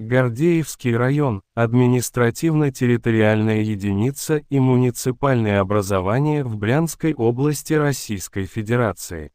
Гордеевский район, административно-территориальная единица и муниципальное образование в Брянской области Российской Федерации.